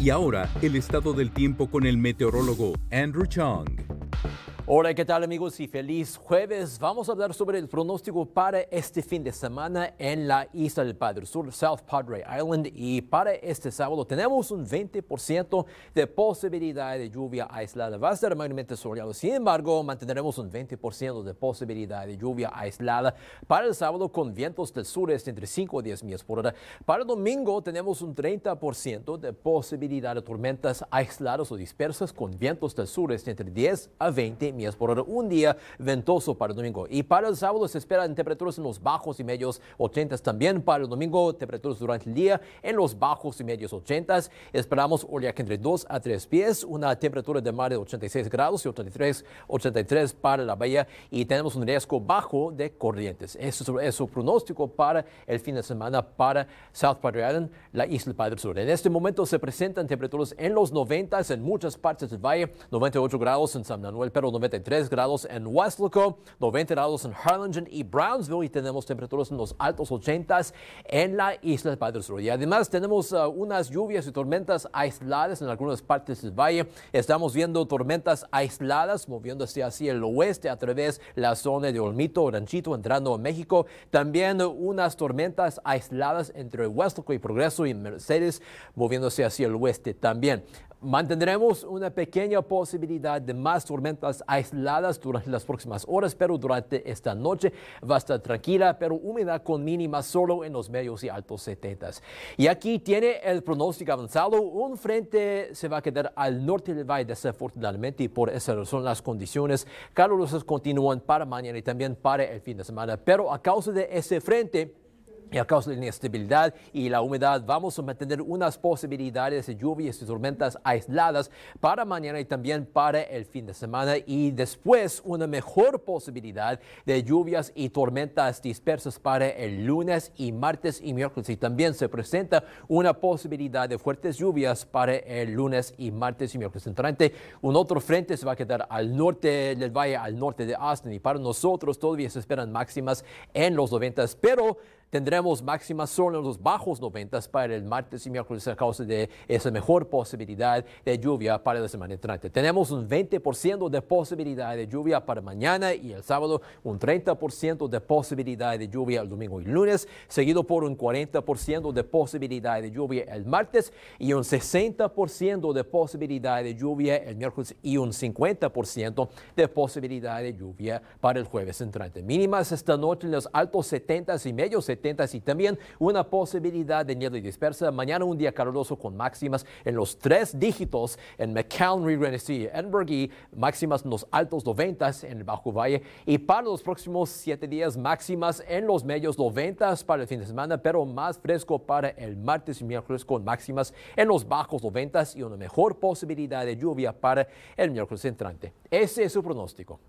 Y ahora, el estado del tiempo con el meteorólogo Andrew Chung. Hola, ¿qué tal amigos? Y feliz jueves. Vamos a hablar sobre el pronóstico para este fin de semana en la isla del Padre Sur, South Padre Island. Y para este sábado tenemos un 20% de posibilidad de lluvia aislada. Va a ser mayormente soleado. Sin embargo, mantendremos un 20% de posibilidad de lluvia aislada para el sábado con vientos del sureste entre 5 a 10 millas por hora. Para el domingo tenemos un 30% de posibilidad de tormentas aisladas o dispersas con vientos del sureste entre 10 a 20 millas por por un día ventoso para el domingo. Y para el sábado se esperan temperaturas en los bajos y medios 80 también. Para el domingo, temperaturas durante el día en los bajos y medios 80. Esperamos oleaje entre 2 a 3 pies, una temperatura de mar de 86 grados y 83, 83 para la bahía. Y tenemos un riesgo bajo de corrientes. Eso es su pronóstico para el fin de semana para South Padre Island, la isla Padre Sur. En este momento se presentan temperaturas en los 90 en muchas partes del valle, 98 grados en San Manuel, pero 90 93 grados en Westloco, 90 grados en Harlingen y Brownsville y tenemos temperaturas en los altos 80s en la isla de Padre Sur. Y además tenemos eh, unas lluvias y tormentas aisladas en algunas partes del valle. Estamos viendo tormentas aisladas moviéndose hacia el oeste a través de la zona de Olmito, Oranchito, entrando a México. También unas tormentas aisladas entre Westloco y Progreso y Mercedes moviéndose hacia el oeste también. Mantendremos una pequeña posibilidad de más tormentas aisladas durante las próximas horas, pero durante esta noche va a estar tranquila, pero húmeda con mínimas solo en los medios y altos setentas. Y aquí tiene el pronóstico avanzado. Un frente se va a quedar al norte del valle desafortunadamente y por esa razón las condiciones calurosas continúan para mañana y también para el fin de semana. Pero a causa de ese frente, y a causa de la inestabilidad y la humedad, vamos a mantener unas posibilidades de lluvias y tormentas aisladas para mañana y también para el fin de semana. Y después, una mejor posibilidad de lluvias y tormentas dispersas para el lunes y martes y miércoles. Y también se presenta una posibilidad de fuertes lluvias para el lunes y martes y miércoles entrante. Un otro frente se va a quedar al norte del valle, al norte de Aston. Y para nosotros, todavía se esperan máximas en los 90, pero Tendremos máximas solo en los bajos 90 para el martes y miércoles a causa de esa mejor posibilidad de lluvia para la semana entrante. Tenemos un 20% de posibilidad de lluvia para mañana y el sábado, un 30% de posibilidad de lluvia el domingo y lunes, seguido por un 40% de posibilidad de lluvia el martes y un 60% de posibilidad de lluvia el miércoles y un 50% de posibilidad de lluvia para el jueves entrante. Mínimas esta noche en los altos 70 y medio y también una posibilidad de nieve dispersa. Mañana un día caluroso con máximas en los tres dígitos en McHenry, y Edinburgh y máximas en los altos 90 en el Bajo Valle. Y para los próximos siete días máximas en los medios 90 para el fin de semana, pero más fresco para el martes y miércoles con máximas en los bajos 90 y una mejor posibilidad de lluvia para el miércoles entrante. Ese es su pronóstico.